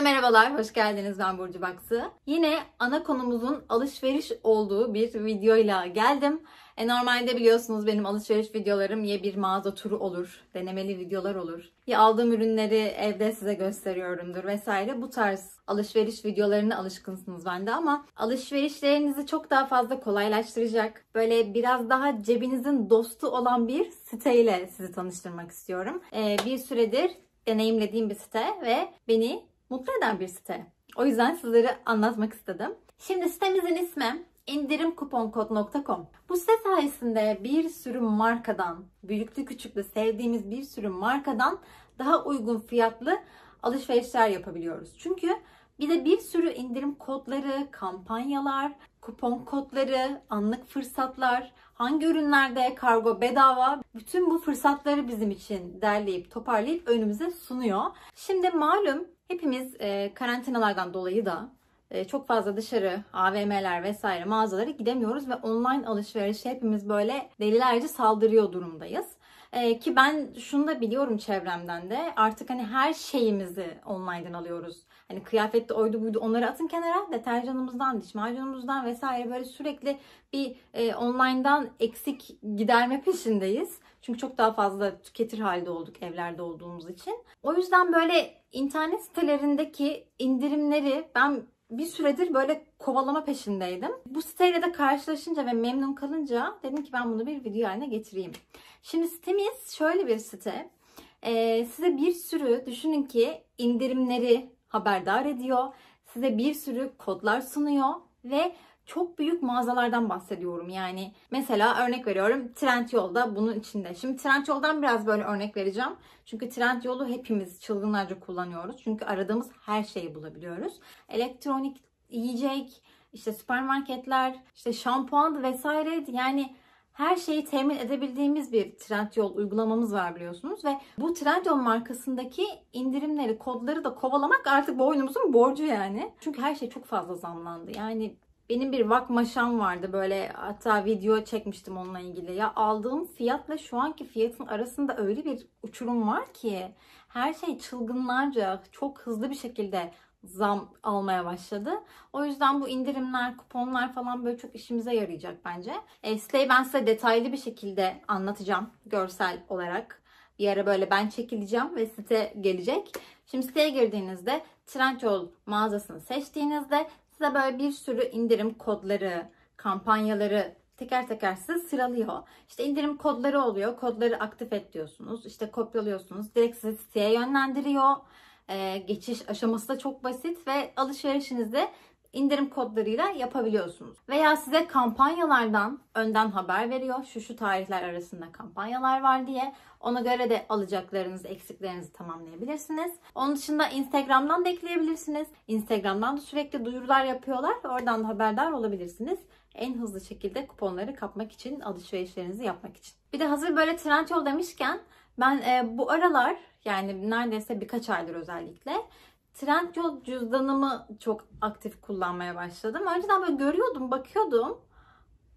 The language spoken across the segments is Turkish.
Herkese merhabalar, hoş geldiniz. Ben Burcu Baksı. Yine ana konumuzun alışveriş olduğu bir videoyla geldim. E, normalde biliyorsunuz benim alışveriş videolarım ya bir mağaza turu olur, denemeli videolar olur. Ya aldığım ürünleri evde size gösteriyorumdur vesaire. Bu tarz alışveriş videolarına alışkınsınız bende ama alışverişlerinizi çok daha fazla kolaylaştıracak, böyle biraz daha cebinizin dostu olan bir siteyle sizi tanıştırmak istiyorum. E, bir süredir deneyimlediğim bir site ve beni mutlu eden bir site. O yüzden sizlere anlatmak istedim. Şimdi sitemizin ismi indirimkuponkod.com. Bu site sayesinde bir sürü markadan, büyüklü küçüklü sevdiğimiz bir sürü markadan daha uygun fiyatlı alışverişler yapabiliyoruz. Çünkü bir de bir sürü indirim kodları, kampanyalar, kupon kodları, anlık fırsatlar, hangi ürünlerde kargo bedava, bütün bu fırsatları bizim için derleyip toparlayıp önümüze sunuyor. Şimdi malum Hepimiz e, karantinalardan dolayı da e, çok fazla dışarı, AVM'ler vesaire mağazalara gidemiyoruz ve online alışverişe hepimiz böyle delilerce saldırıyor durumdayız. E, ki ben şunu da biliyorum çevremden de artık hani her şeyimizi online'dan alıyoruz. Hani kıyafette oydu buydu onları atın kenara deterjanımızdan, diş macunumuzdan vesaire böyle sürekli bir e, online'dan eksik giderme peşindeyiz. Çünkü çok daha fazla tüketir halde olduk evlerde olduğumuz için. O yüzden böyle internet sitelerindeki indirimleri ben bir süredir böyle kovalama peşindeydim. Bu siteyle de karşılaşınca ve memnun kalınca dedim ki ben bunu bir video haline getireyim. Şimdi sitemiz şöyle bir site. Ee, size bir sürü düşünün ki indirimleri haberdar ediyor. Size bir sürü kodlar sunuyor ve çok büyük mağazalardan bahsediyorum yani. Mesela örnek veriyorum Trendyol'da bunun içinde. Şimdi Yoldan biraz böyle örnek vereceğim. Çünkü Yolu hepimiz çılgınlarca kullanıyoruz. Çünkü aradığımız her şeyi bulabiliyoruz. Elektronik, yiyecek, işte süpermarketler, işte şampuan vesaire yani her şeyi temin edebildiğimiz bir Trendyol uygulamamız var biliyorsunuz ve bu Trendyol markasındaki indirimleri, kodları da kovalamak artık boynumuzun borcu yani. Çünkü her şey çok fazla zamlandı. Yani benim bir vakmaşam vardı böyle hatta video çekmiştim onunla ilgili. Ya aldığım fiyatla şu anki fiyatın arasında öyle bir uçurum var ki her şey çılgınlarca çok hızlı bir şekilde zam almaya başladı. O yüzden bu indirimler, kuponlar falan böyle çok işimize yarayacak bence. E, Slay ben size detaylı bir şekilde anlatacağım görsel olarak. Bir ara böyle ben çekileceğim ve site gelecek. Şimdi siteye girdiğinizde Trendyol mağazasını seçtiğinizde size böyle bir sürü indirim kodları, kampanyaları teker teker size sıralıyor. İşte indirim kodları oluyor. Kodları aktif et diyorsunuz. İşte kopyalıyorsunuz. Direkt sizi siteye yönlendiriyor. Ee, geçiş aşaması da çok basit ve alışverişinizi indirim kodlarıyla yapabiliyorsunuz. Veya size kampanyalardan önden haber veriyor. Şu şu tarihler arasında kampanyalar var diye. Ona göre de alacaklarınızı, eksiklerinizi tamamlayabilirsiniz. Onun dışında Instagram'dan da ekleyebilirsiniz. Instagram'dan da sürekli duyurular yapıyorlar. Oradan da haberdar olabilirsiniz. En hızlı şekilde kuponları kapmak için, alışverişlerinizi yapmak için. Bir de hazır böyle trend yol demişken ben e, bu aralar yani neredeyse birkaç aydır özellikle Trendyol cüzdanımı çok aktif kullanmaya başladım. Önceden böyle görüyordum, bakıyordum.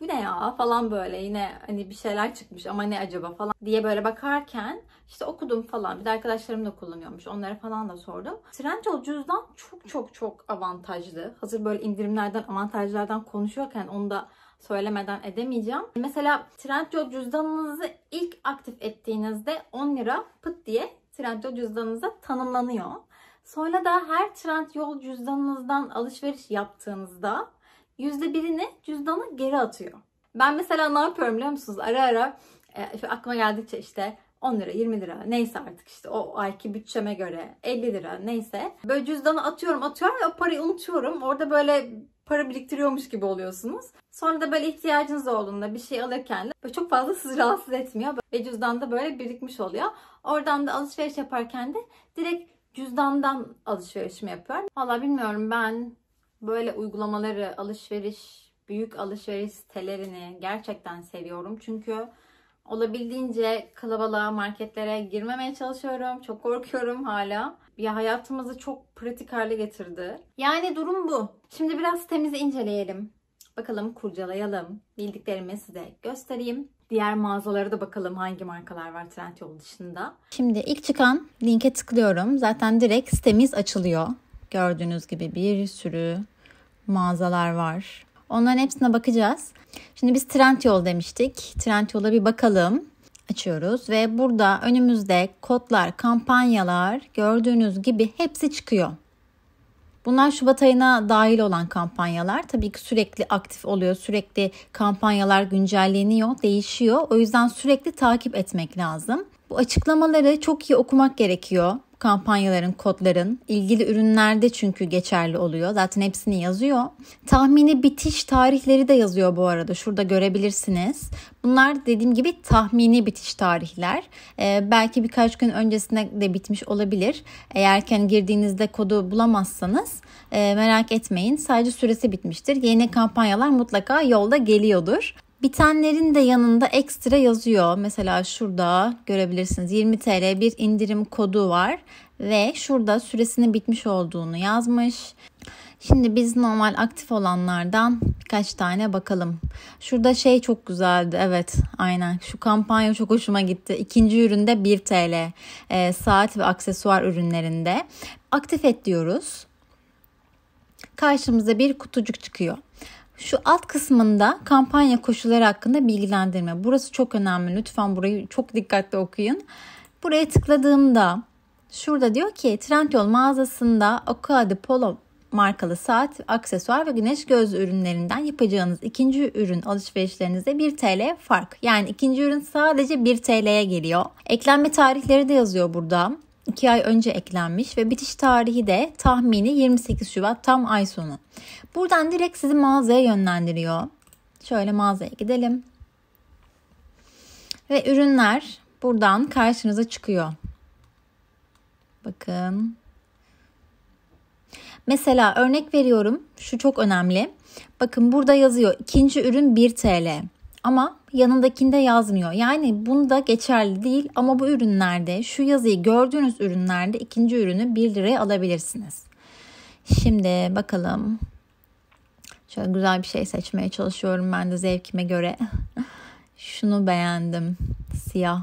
Bu ne ya falan böyle yine hani bir şeyler çıkmış ama ne acaba falan diye böyle bakarken işte okudum falan. Bir de arkadaşlarım da kullanıyormuş. Onlara falan da sordum. Trendyol cüzdan çok çok çok avantajlı. Hazır böyle indirimlerden, avantajlardan konuşuyorken onu da söylemeden edemeyeceğim. Mesela Trendyol cüzdanınızı ilk aktif ettiğinizde 10 lira pıt diye Trendyol cüzdanınıza tanımlanıyor. Sonra da her trend yol cüzdanınızdan alışveriş yaptığınızda %1'ini cüzdana geri atıyor. Ben mesela ne yapıyorum biliyor musunuz? Ara ara e, aklıma geldikçe işte 10 lira, 20 lira neyse artık işte o ayki bütçeme göre 50 lira neyse. Böyle cüzdanı atıyorum atıyorum ve o parayı unutuyorum. Orada böyle para biriktiriyormuş gibi oluyorsunuz. Sonra da böyle ihtiyacınız olduğunda bir şey alırken de çok fazla sizi rahatsız etmiyor. Ve cüzdanda böyle birikmiş oluyor. Oradan da alışveriş yaparken de direkt cüzdandan alışverişimi yapıyorum. Valla bilmiyorum ben böyle uygulamaları, alışveriş, büyük alışveriş sitelerini gerçekten seviyorum. Çünkü olabildiğince kalabalığa, marketlere girmemeye çalışıyorum. Çok korkuyorum hala. Ya hayatımızı çok pratik hale getirdi. Yani durum bu. Şimdi biraz sitemizi inceleyelim. Bakalım kurcalayalım. Bildiklerimi size göstereyim. Diğer mağazalara da bakalım hangi markalar var Trendyol dışında. Şimdi ilk çıkan linke tıklıyorum. Zaten direkt sitemiz açılıyor. Gördüğünüz gibi bir sürü mağazalar var. Onların hepsine bakacağız. Şimdi biz Trendyol demiştik. Trendyol'a bir bakalım. Açıyoruz ve burada önümüzde kodlar, kampanyalar gördüğünüz gibi hepsi çıkıyor. Bunlar Şubat ayına dahil olan kampanyalar. Tabii ki sürekli aktif oluyor. Sürekli kampanyalar güncelleniyor, değişiyor. O yüzden sürekli takip etmek lazım. Bu açıklamaları çok iyi okumak gerekiyor kampanyaların, kodların ilgili ürünlerde çünkü geçerli oluyor. Zaten hepsini yazıyor. Tahmini bitiş tarihleri de yazıyor bu arada. Şurada görebilirsiniz. Bunlar dediğim gibi tahmini bitiş tarihler. Ee, belki birkaç gün öncesinde de bitmiş olabilir. Eğerken hani girdiğinizde kodu bulamazsanız e, merak etmeyin. Sadece süresi bitmiştir. Yeni kampanyalar mutlaka yolda geliyordur. Bitenlerin de yanında ekstra yazıyor. Mesela şurada görebilirsiniz 20 TL bir indirim kodu var ve şurada süresinin bitmiş olduğunu yazmış. Şimdi biz normal aktif olanlardan birkaç tane bakalım. Şurada şey çok güzeldi. Evet aynen şu kampanya çok hoşuma gitti. İkinci üründe 1 TL e, saat ve aksesuar ürünlerinde. Aktif et diyoruz. Karşımıza bir kutucuk çıkıyor. Şu alt kısmında kampanya koşulları hakkında bilgilendirme. Burası çok önemli. Lütfen burayı çok dikkatli okuyun. Buraya tıkladığımda şurada diyor ki Trendyol mağazasında Okade Polo markalı saat, aksesuar ve güneş göz ürünlerinden yapacağınız ikinci ürün alışverişlerinizde 1 TL fark. Yani ikinci ürün sadece 1 TL'ye geliyor. Eklenme tarihleri de yazıyor burada. 2 ay önce eklenmiş ve bitiş tarihi de tahmini 28 Şubat tam ay sonu. Buradan direkt sizi mağazaya yönlendiriyor. Şöyle mağazaya gidelim. Ve ürünler buradan karşınıza çıkıyor. Bakın. Mesela örnek veriyorum. Şu çok önemli. Bakın burada yazıyor. ikinci ürün 1 TL ama yanındakinde yazmıyor. Yani bunda geçerli değil ama bu ürünlerde şu yazıyı gördüğünüz ürünlerde ikinci ürünü 1 liraya alabilirsiniz. Şimdi bakalım. Şöyle güzel bir şey seçmeye çalışıyorum ben de zevkime göre. Şunu beğendim. Siyah.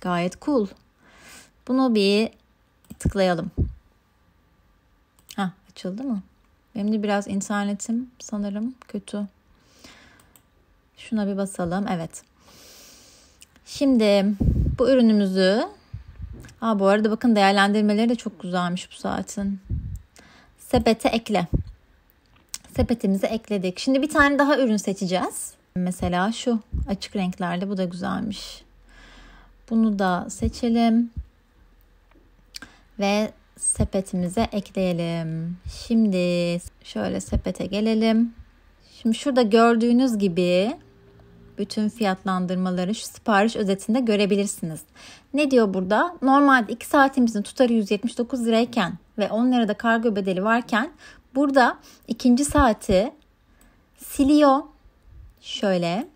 Gayet cool. Bunu bir tıklayalım. Ha açıldı mı? Benim de biraz internetim sanırım kötü. Şuna bir basalım. Evet. Şimdi bu ürünümüzü Aa, bu arada bakın değerlendirmeleri de çok güzelmiş bu saatin. Sepete ekle. Sepetimize ekledik. Şimdi bir tane daha ürün seçeceğiz. Mesela şu açık renklerde bu da güzelmiş. Bunu da seçelim. Ve sepetimize ekleyelim. Şimdi şöyle sepete gelelim. Şimdi şurada gördüğünüz gibi bütün fiyatlandırmaları şu sipariş özetinde görebilirsiniz. Ne diyor burada? Normalde 2 saatimizin tutarı 179 lirayken ve 10 lirada kargo bedeli varken burada ikinci saati siliyor. Şöyle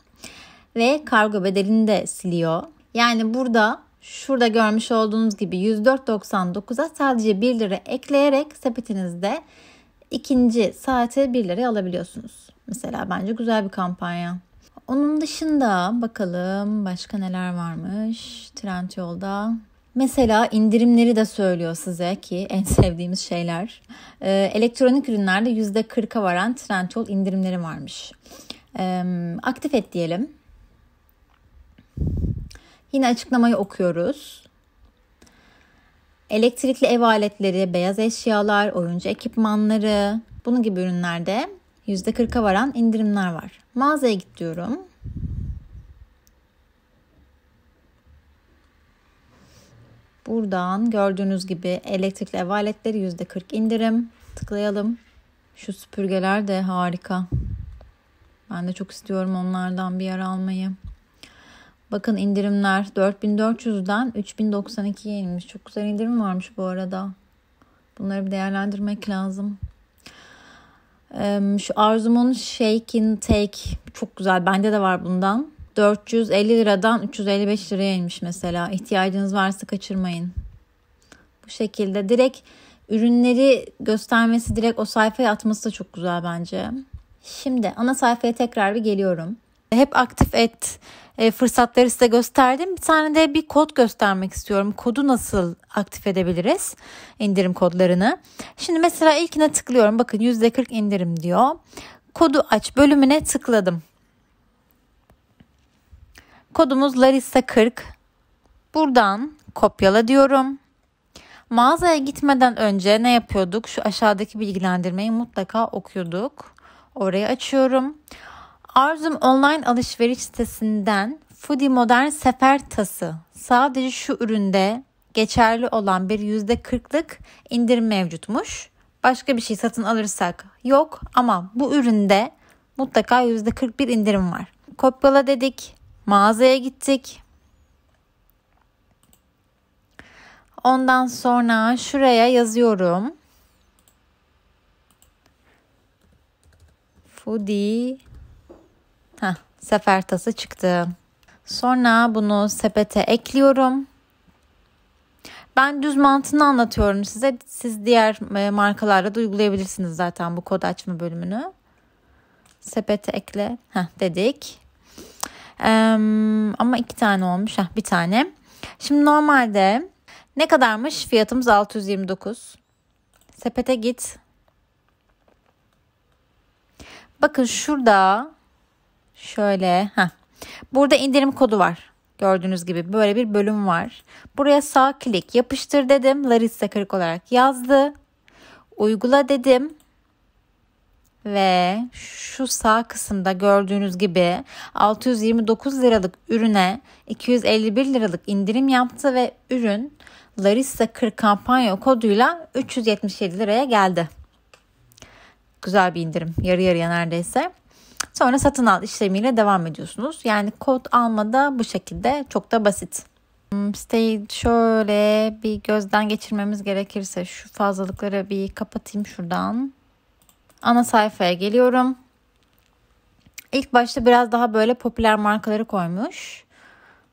ve kargo bedelini de siliyor. Yani burada şurada görmüş olduğunuz gibi 104.99'a sadece 1 lira ekleyerek sepetinizde ikinci saate 1 lira alabiliyorsunuz. Mesela bence güzel bir kampanya. Onun dışında bakalım başka neler varmış Trendyol'da. Mesela indirimleri de söylüyor size ki en sevdiğimiz şeyler. Ee, elektronik ürünlerde %40'a varan Trendyol indirimleri varmış. Ee, aktif et diyelim. Yine açıklamayı okuyoruz. Elektrikli ev aletleri, beyaz eşyalar, oyuncu ekipmanları, bunun gibi ürünlerde %40'a varan indirimler var. Mağazaya git diyorum. Buradan gördüğünüz gibi elektrikli ev aletleri %40 indirim. Tıklayalım. Şu süpürgeler de harika. Ben de çok istiyorum onlardan bir yer almayı. Bakın indirimler 4400'den 3092'ye inmiş. Çok güzel indirim varmış bu arada. Bunları bir değerlendirmek lazım. Şu Arzum'un Shake and Take çok güzel. Bende de var bundan. 450 liradan 355 liraya inmiş mesela. İhtiyacınız varsa kaçırmayın. Bu şekilde direkt ürünleri göstermesi direkt o sayfaya atması da çok güzel bence. Şimdi ana sayfaya tekrar bir geliyorum hep aktif et e, fırsatları size gösterdim. Bir tane de bir kod göstermek istiyorum. Kodu nasıl aktif edebiliriz? İndirim kodlarını. Şimdi mesela ilkine tıklıyorum. Bakın %40 indirim diyor. Kodu aç bölümüne tıkladım. Kodumuz Larissa 40. Buradan kopyala diyorum. Mağazaya gitmeden önce ne yapıyorduk? Şu aşağıdaki bilgilendirmeyi mutlaka okuyorduk. Orayı açıyorum. Arzum online alışveriş sitesinden Foodie Modern Sefer Tası sadece şu üründe geçerli olan bir %40'lık indirim mevcutmuş. Başka bir şey satın alırsak yok ama bu üründe mutlaka %41 indirim var. Kopyala dedik, mağazaya gittik. Ondan sonra şuraya yazıyorum. Foodie Heh, sefer tası çıktı. Sonra bunu sepete ekliyorum. Ben düz mantığını anlatıyorum size. Siz diğer e, markalarda da uygulayabilirsiniz zaten bu kod açma bölümünü. Sepete ekle Heh, dedik. Ee, ama iki tane olmuş. Heh, bir tane. Şimdi normalde ne kadarmış? Fiyatımız 629. Sepete git. Bakın şurada Şöyle. ha Burada indirim kodu var. Gördüğünüz gibi böyle bir bölüm var. Buraya sağ klik yapıştır dedim. Larissa Kırık olarak yazdı. Uygula dedim. Ve şu sağ kısımda gördüğünüz gibi 629 liralık ürüne 251 liralık indirim yaptı ve ürün Larissa 40 kampanya koduyla 377 liraya geldi. Güzel bir indirim. Yarı yarıya neredeyse. Sonra satın al işlemiyle devam ediyorsunuz. Yani kod almada bu şekilde çok da basit. Hmm, siteyi şöyle bir gözden geçirmemiz gerekirse şu fazlalıkları bir kapatayım şuradan. Ana sayfaya geliyorum. İlk başta biraz daha böyle popüler markaları koymuş.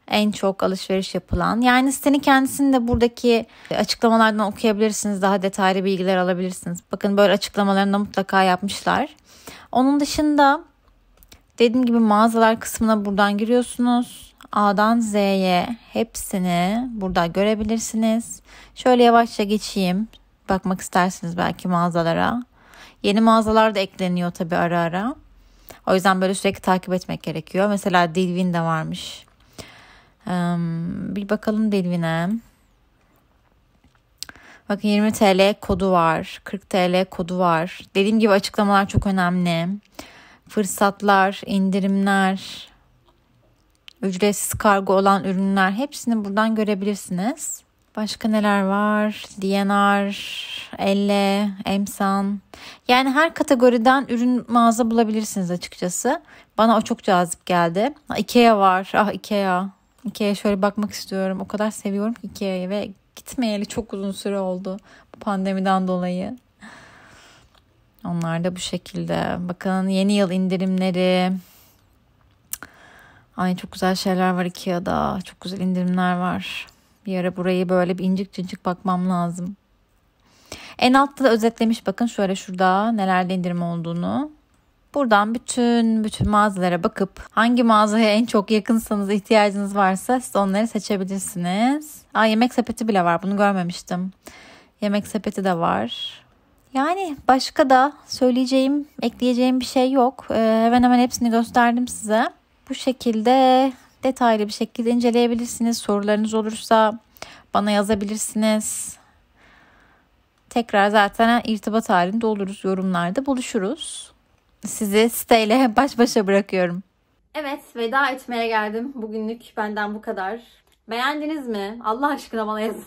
En çok alışveriş yapılan. Yani sitenin kendisini de buradaki açıklamalardan okuyabilirsiniz. Daha detaylı bilgiler alabilirsiniz. Bakın böyle açıklamalarını da mutlaka yapmışlar. Onun dışında Dediğim gibi mağazalar kısmına buradan giriyorsunuz. A'dan Z'ye hepsini burada görebilirsiniz. Şöyle yavaşça geçeyim. Bakmak istersiniz belki mağazalara. Yeni mağazalar da ekleniyor tabii ara ara. O yüzden böyle sürekli takip etmek gerekiyor. Mesela Dilvin de varmış. bir bakalım Dilvin'e. Bakın 20 TL kodu var, 40 TL kodu var. Dediğim gibi açıklamalar çok önemli fırsatlar, indirimler, ücretsiz kargo olan ürünler hepsini buradan görebilirsiniz. Başka neler var? DNR, Elle, Emsan. Yani her kategoriden ürün mağaza bulabilirsiniz açıkçası. Bana o çok cazip geldi. Ikea var. Ah Ikea. Ikea'ya şöyle bakmak istiyorum. O kadar seviyorum ki Ikea'yı ve gitmeyeli çok uzun süre oldu bu pandemiden dolayı. Onlar da bu şekilde. Bakın yeni yıl indirimleri. Ay çok güzel şeyler var Ikea'da. Çok güzel indirimler var. Bir ara burayı böyle bir incik cincik bakmam lazım. En altta da özetlemiş bakın şöyle şurada nelerde indirim olduğunu. Buradan bütün bütün mağazalara bakıp hangi mağazaya en çok yakınsanız ihtiyacınız varsa siz onları seçebilirsiniz. Aa yemek sepeti bile var bunu görmemiştim. Yemek sepeti de var. Yani başka da söyleyeceğim, ekleyeceğim bir şey yok. Ee, hemen hemen hepsini gösterdim size. Bu şekilde detaylı bir şekilde inceleyebilirsiniz. Sorularınız olursa bana yazabilirsiniz. Tekrar zaten irtibat halinde oluruz, yorumlarda buluşuruz. Sizi siteyle baş başa bırakıyorum. Evet, veda etmeye geldim. Bugünlük benden bu kadar. Beğendiniz mi? Allah aşkına bana yazın.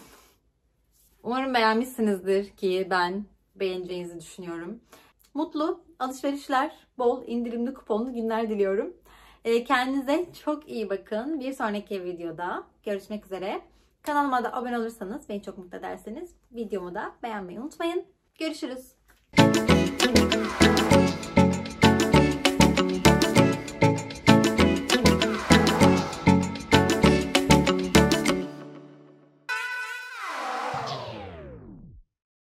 Umarım beğenmişsinizdir ki ben beğeneceğinizi düşünüyorum. Mutlu, alışverişler, bol indirimli kuponlu günler diliyorum. Ee, kendinize çok iyi bakın. Bir sonraki videoda görüşmek üzere. Kanalıma da abone olursanız beni çok mutlu ederseniz videomu da beğenmeyi unutmayın. Görüşürüz.